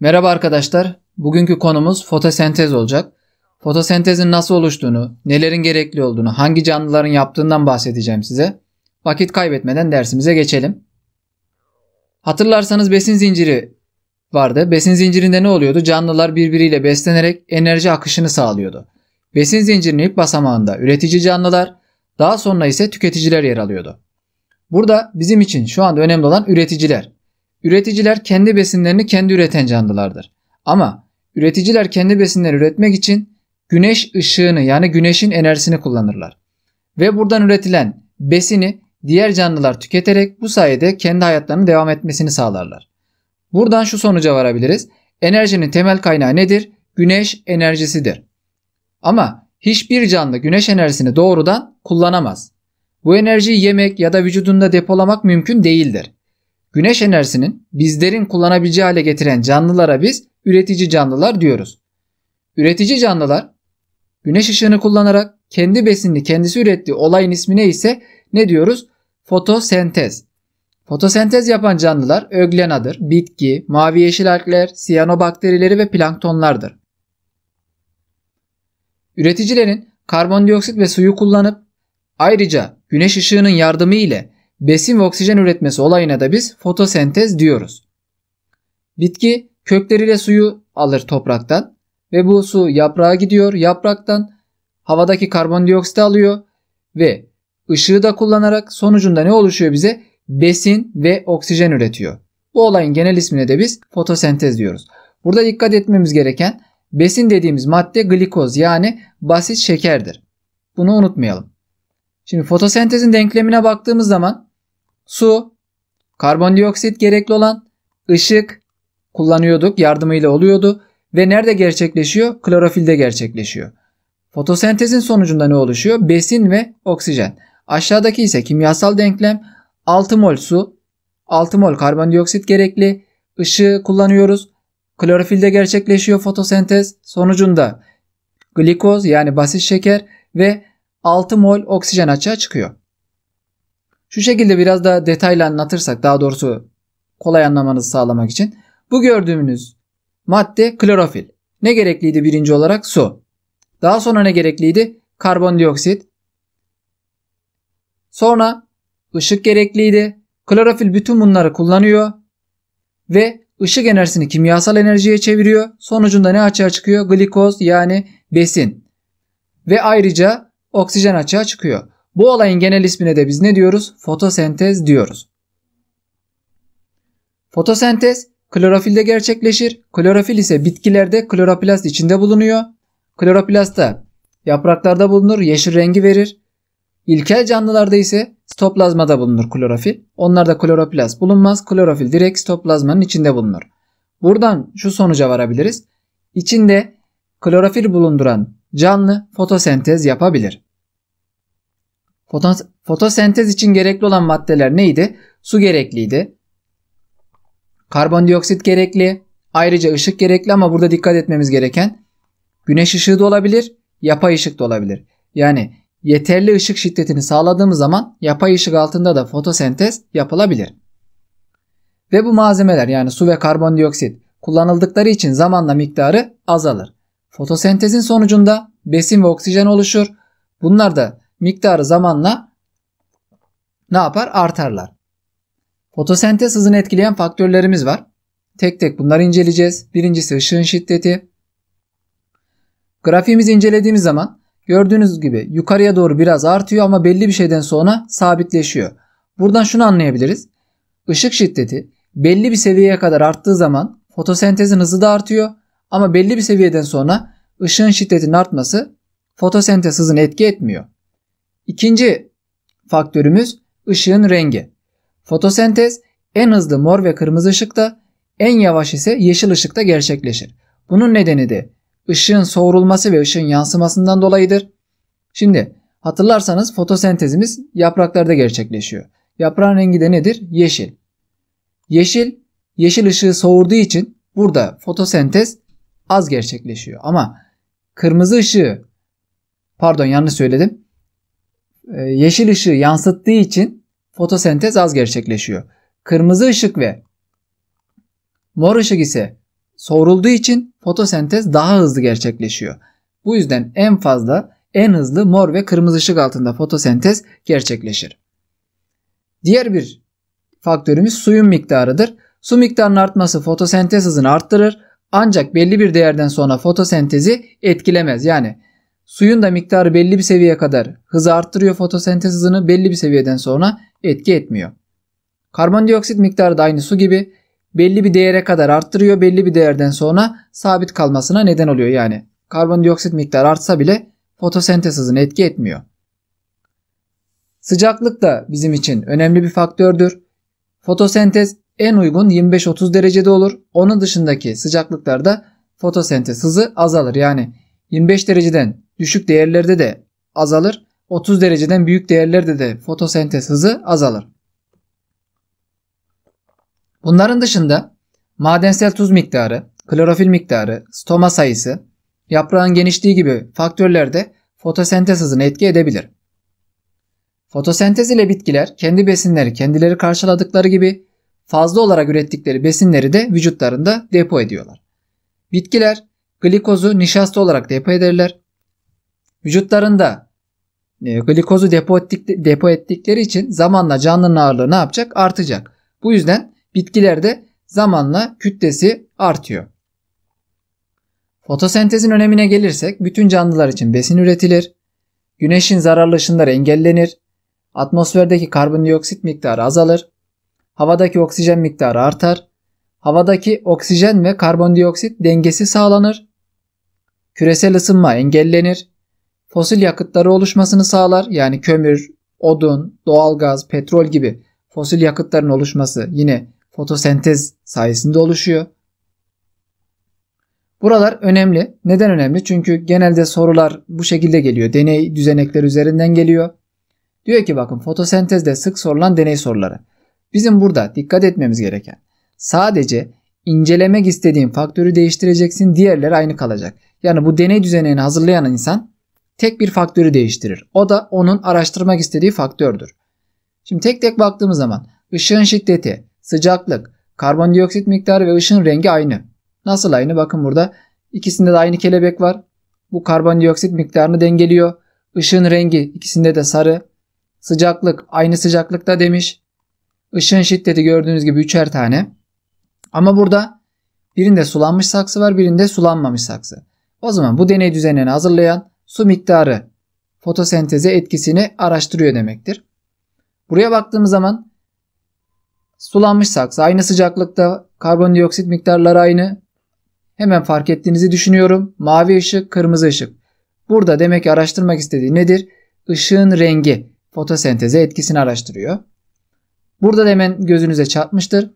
Merhaba arkadaşlar. Bugünkü konumuz fotosentez olacak. Fotosentezin nasıl oluştuğunu, nelerin gerekli olduğunu, hangi canlıların yaptığından bahsedeceğim size. Vakit kaybetmeden dersimize geçelim. Hatırlarsanız besin zinciri vardı. Besin zincirinde ne oluyordu? Canlılar birbiriyle beslenerek enerji akışını sağlıyordu. Besin zincirinin ilk basamağında üretici canlılar, daha sonra ise tüketiciler yer alıyordu. Burada bizim için şu anda önemli olan üreticiler. Üreticiler kendi besinlerini kendi üreten canlılardır. Ama üreticiler kendi besinleri üretmek için güneş ışığını yani güneşin enerjisini kullanırlar. Ve buradan üretilen besini diğer canlılar tüketerek bu sayede kendi hayatlarını devam etmesini sağlarlar. Buradan şu sonuca varabiliriz. Enerjinin temel kaynağı nedir? Güneş enerjisidir. Ama hiçbir canlı güneş enerjisini doğrudan kullanamaz. Bu enerjiyi yemek ya da vücudunda depolamak mümkün değildir. Güneş enerjisinin bizlerin kullanabileceği hale getiren canlılara biz üretici canlılar diyoruz. Üretici canlılar güneş ışığını kullanarak kendi besini kendisi ürettiği olayın ismi ne ise ne diyoruz? Fotosentez. Fotosentez yapan canlılar öglenadır, bitki, mavi yeşil algler, siyanobakterileri ve planktonlardır. Üreticilerin karbondioksit ve suyu kullanıp ayrıca güneş ışığının yardımı ile besin ve oksijen üretmesi olayına da biz fotosentez diyoruz. Bitki kökleriyle suyu alır topraktan ve bu su yaprağa gidiyor. Yapraktan havadaki karbondioksit alıyor ve ışığı da kullanarak sonucunda ne oluşuyor bize? Besin ve oksijen üretiyor. Bu olayın genel ismine de biz fotosentez diyoruz. Burada dikkat etmemiz gereken besin dediğimiz madde glikoz yani basit şekerdir. Bunu unutmayalım. Şimdi fotosentezin denklemine baktığımız zaman su, karbondioksit gerekli olan ışık kullanıyorduk yardımıyla oluyordu ve nerede gerçekleşiyor? Klorofilde gerçekleşiyor. Fotosentezin sonucunda ne oluşuyor? Besin ve oksijen. Aşağıdaki ise kimyasal denklem 6 mol su, 6 mol karbondioksit gerekli, ışığı kullanıyoruz. Klorofilde gerçekleşiyor fotosentez. Sonucunda glikoz yani basit şeker ve 6 mol oksijen açığa çıkıyor. Şu şekilde biraz daha detaylı anlatırsak daha doğrusu kolay anlamanızı sağlamak için. Bu gördüğünüz madde klorofil. Ne gerekliydi birinci olarak? Su. Daha sonra ne gerekliydi? Karbondioksit. Sonra ışık gerekliydi. Klorofil bütün bunları kullanıyor ve ışık enerjisini kimyasal enerjiye çeviriyor. Sonucunda ne açığa çıkıyor? Glikoz yani besin. Ve ayrıca oksijen açığa çıkıyor. Bu olayın genel ismine de biz ne diyoruz? Fotosentez diyoruz. Fotosentez klorofilde gerçekleşir. Klorofil ise bitkilerde kloroplast içinde bulunuyor. Kloroplast da yapraklarda bulunur, yeşil rengi verir. İlkel canlılarda ise stoplazmada bulunur klorofil. Onlarda kloroplast bulunmaz. Klorofil direkt stoplazmanın içinde bulunur. Buradan şu sonuca varabiliriz. İçinde klorofil bulunduran canlı fotosentez yapabilir. Fotos fotosentez için gerekli olan maddeler neydi? Su gerekliydi. Karbondioksit gerekli. Ayrıca ışık gerekli ama burada dikkat etmemiz gereken güneş ışığı da olabilir, yapay ışık da olabilir. Yani yeterli ışık şiddetini sağladığımız zaman yapay ışık altında da fotosentez yapılabilir. Ve bu malzemeler yani su ve karbondioksit kullanıldıkları için zamanla miktarı azalır. Fotosentezin sonucunda besin ve oksijen oluşur. Bunlar da miktarı zamanla ne yapar? Artarlar. Fotosentez hızını etkileyen faktörlerimiz var. Tek tek bunları inceleyeceğiz. Birincisi ışığın şiddeti. Grafiğimizi incelediğimiz zaman gördüğünüz gibi yukarıya doğru biraz artıyor ama belli bir şeyden sonra sabitleşiyor. Buradan şunu anlayabiliriz. Işık şiddeti belli bir seviyeye kadar arttığı zaman fotosentezin hızı da artıyor ama belli bir seviyeden sonra ışığın şiddetinin artması fotosentez hızını etki etmiyor. İkinci faktörümüz ışığın rengi. Fotosentez en hızlı mor ve kırmızı ışıkta, en yavaş ise yeşil ışıkta gerçekleşir. Bunun nedeni de ışığın soğurulması ve ışığın yansımasından dolayıdır. Şimdi hatırlarsanız fotosentezimiz yapraklarda gerçekleşiyor. Yaprağın rengi de nedir? Yeşil. Yeşil, yeşil ışığı soğurduğu için burada fotosentez az gerçekleşiyor. Ama kırmızı ışığı pardon yanlış söyledim. Ee, yeşil ışığı yansıttığı için fotosentez az gerçekleşiyor. Kırmızı ışık ve mor ışık ise soğurulduğu için fotosentez daha hızlı gerçekleşiyor. Bu yüzden en fazla en hızlı mor ve kırmızı ışık altında fotosentez gerçekleşir. Diğer bir faktörümüz suyun miktarıdır. Su miktarının artması fotosentez hızını arttırır. Ancak belli bir değerden sonra fotosentezi etkilemez. Yani suyun da miktarı belli bir seviyeye kadar hızı arttırıyor fotosentez hızını belli bir seviyeden sonra etki etmiyor. Karbondioksit miktarı da aynı su gibi belli bir değere kadar arttırıyor belli bir değerden sonra sabit kalmasına neden oluyor yani. Karbondioksit miktarı artsa bile fotosentez hızını etki etmiyor. Sıcaklık da bizim için önemli bir faktördür. Fotosentez en uygun 25-30 derecede olur. Onun dışındaki sıcaklıklarda fotosentez hızı azalır. Yani 25 dereceden düşük değerlerde de azalır. 30 dereceden büyük değerlerde de fotosentez hızı azalır. Bunların dışında madensel tuz miktarı, klorofil miktarı, stoma sayısı, yaprağın genişliği gibi faktörler de fotosentez hızını etki edebilir. Fotosentez ile bitkiler kendi besinleri kendileri karşıladıkları gibi fazla olarak ürettikleri besinleri de vücutlarında depo ediyorlar. Bitkiler glikozu nişasta olarak depo ederler. Vücutlarında e, glikozu depo, ettik, depo ettikleri için zamanla canlının ağırlığı ne yapacak? Artacak. Bu yüzden bitkilerde zamanla kütlesi artıyor. Fotosentezin önemine gelirsek bütün canlılar için besin üretilir. Güneşin zararlı ışınları engellenir. Atmosferdeki karbondioksit miktarı azalır havadaki oksijen miktarı artar. Havadaki oksijen ve karbondioksit dengesi sağlanır. Küresel ısınma engellenir. Fosil yakıtları oluşmasını sağlar. Yani kömür, odun, doğalgaz, petrol gibi fosil yakıtların oluşması yine fotosentez sayesinde oluşuyor. Buralar önemli. Neden önemli? Çünkü genelde sorular bu şekilde geliyor. Deney düzenekler üzerinden geliyor. Diyor ki bakın fotosentezde sık sorulan deney soruları. Bizim burada dikkat etmemiz gereken sadece incelemek istediğin faktörü değiştireceksin diğerler aynı kalacak. Yani bu deney düzenini hazırlayan insan tek bir faktörü değiştirir. O da onun araştırmak istediği faktördür. Şimdi tek tek baktığımız zaman ışığın şiddeti, sıcaklık, karbondioksit miktarı ve ışığın rengi aynı. Nasıl aynı? Bakın burada ikisinde de aynı kelebek var. Bu karbondioksit miktarını dengeliyor. Işığın rengi ikisinde de sarı. Sıcaklık aynı sıcaklıkta demiş. Işığın şiddeti gördüğünüz gibi üçer tane. Ama burada birinde sulanmış saksı var birinde sulanmamış saksı. O zaman bu deney düzenini hazırlayan su miktarı fotosenteze etkisini araştırıyor demektir. Buraya baktığımız zaman sulanmış saksı aynı sıcaklıkta karbondioksit miktarları aynı. Hemen fark ettiğinizi düşünüyorum. Mavi ışık, kırmızı ışık. Burada demek ki araştırmak istediği nedir? Işığın rengi fotosenteze etkisini araştırıyor. Burada da hemen gözünüze çarpmıştır.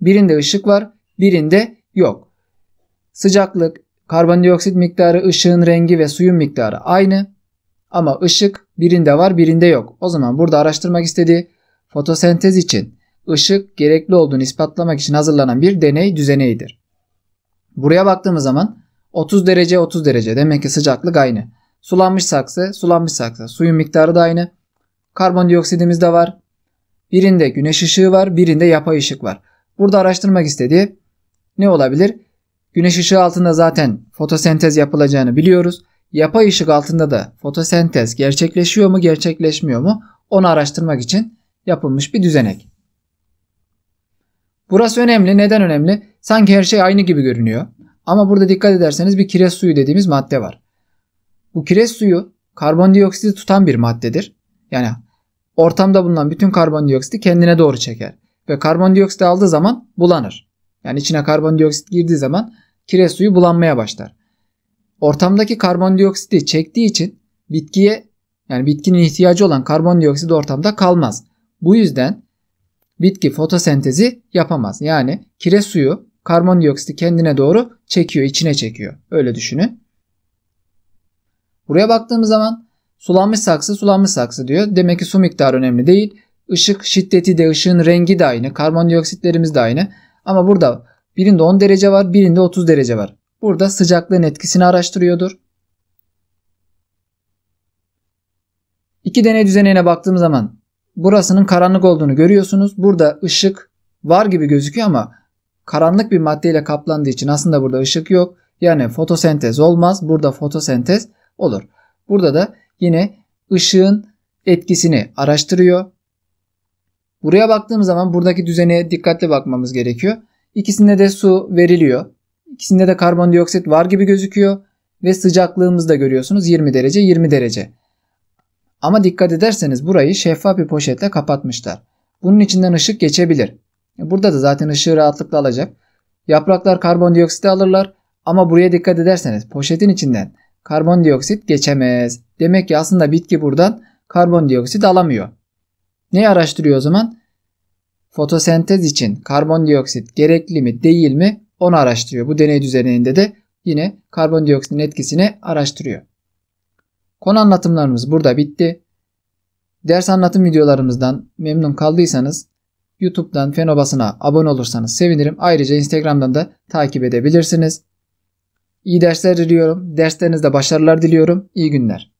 Birinde ışık var, birinde yok. Sıcaklık, karbondioksit miktarı, ışığın rengi ve suyun miktarı aynı. Ama ışık birinde var, birinde yok. O zaman burada araştırmak istediği fotosentez için ışık gerekli olduğunu ispatlamak için hazırlanan bir deney düzeneğidir. Buraya baktığımız zaman 30 derece 30 derece demek ki sıcaklık aynı. Sulanmış saksı sulanmış saksı suyun miktarı da aynı. Karbondioksidimiz de var. Birinde güneş ışığı var, birinde yapay ışık var. Burada araştırmak istediği ne olabilir? Güneş ışığı altında zaten fotosentez yapılacağını biliyoruz. Yapay ışık altında da fotosentez gerçekleşiyor mu, gerçekleşmiyor mu? Onu araştırmak için yapılmış bir düzenek. Burası önemli. Neden önemli? Sanki her şey aynı gibi görünüyor. Ama burada dikkat ederseniz bir kireç suyu dediğimiz madde var. Bu kireç suyu karbondioksiti tutan bir maddedir. Yani ortamda bulunan bütün karbondioksiti kendine doğru çeker. Ve karbondioksit aldığı zaman bulanır. Yani içine karbondioksit girdiği zaman kire suyu bulanmaya başlar. Ortamdaki karbondioksiti çektiği için bitkiye yani bitkinin ihtiyacı olan karbondioksit ortamda kalmaz. Bu yüzden bitki fotosentezi yapamaz. Yani kire suyu karbondioksiti kendine doğru çekiyor, içine çekiyor. Öyle düşünün. Buraya baktığımız zaman Sulanmış saksı sulanmış saksı diyor. Demek ki su miktarı önemli değil. Işık şiddeti de ışığın rengi de aynı. Karbondioksitlerimiz de aynı. Ama burada birinde 10 derece var birinde 30 derece var. Burada sıcaklığın etkisini araştırıyordur. İki deney düzenine baktığım zaman burasının karanlık olduğunu görüyorsunuz. Burada ışık var gibi gözüküyor ama karanlık bir maddeyle kaplandığı için aslında burada ışık yok. Yani fotosentez olmaz. Burada fotosentez olur. Burada da yine ışığın etkisini araştırıyor. Buraya baktığım zaman buradaki düzene dikkatli bakmamız gerekiyor. İkisinde de su veriliyor. İkisinde de karbondioksit var gibi gözüküyor ve sıcaklığımızı da görüyorsunuz 20 derece 20 derece. Ama dikkat ederseniz burayı şeffaf bir poşetle kapatmışlar. Bunun içinden ışık geçebilir. Burada da zaten ışığı rahatlıkla alacak. Yapraklar karbondioksiti alırlar ama buraya dikkat ederseniz poşetin içinden karbondioksit geçemez. Demek ki aslında bitki buradan karbondioksit alamıyor. Ne araştırıyor o zaman? Fotosentez için karbondioksit gerekli mi değil mi onu araştırıyor. Bu deney düzeninde de yine karbondioksitin etkisini araştırıyor. Konu anlatımlarımız burada bitti. Ders anlatım videolarımızdan memnun kaldıysanız YouTube'dan Fenobasına abone olursanız sevinirim. Ayrıca Instagram'dan da takip edebilirsiniz. İyi dersler diliyorum. Derslerinizde başarılar diliyorum. İyi günler.